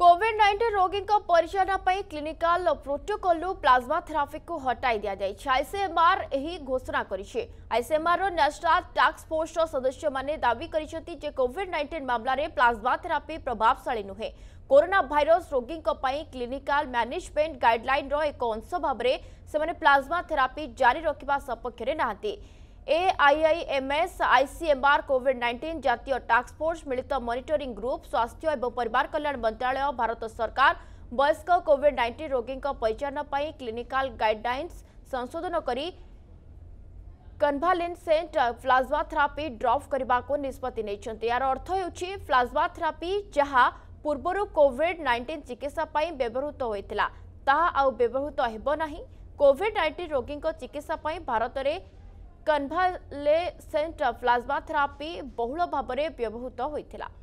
Covid nineteen रोगी पर क्लीनिकाल protocol plasma therapy को हटाई दिया जाए आईसीएमआर घोषणा कर आईसीएमआर नेशनल टास्क फोर्स सदस्य मैंने दावी कर कोविड नाइंटीन मामलें प्लाज्मा थेरापी प्रभावशा नुहे कोरोना भाइरस रोगी क्लीनिकाल मैनेजमेंट गाइडलैन एक अंश भाव में प्लाज्मा थेरापी जारी रखा सपक्ष में नाती एआईआईएमएस आईसीएमआर कोविड 19 जातीय टास्क फोर्स मिलित मॉनिटरिंग ग्रुप स्वास्थ्य एवं परिवार कल्याण मंत्रालय भारत सरकार वयस्क कोविड 19 रोगी पहचान पर क्लीनिकाल गाइडलाइंस संशोधन करी कनभालेसेंट प्लाज्मा थेरापी ड्रप करने को निष्पत्ति यार अर्थ हो प्लाज्मा थेरापी जहाँ पूर्व कोविड नाइंटीन चिकित्सा व्यवहृत होता ताहा आउ व्यवहृत होबना कोविड नाइंटीन रोगी चिकित्सा भारत में କନଭାଲେସେଣ୍ଟ ପ୍ଲାଜମା ଥେରାପି ବହୁଳ ଭାବରେ ବ୍ୟବହୃତ ହୋଇଥିଲା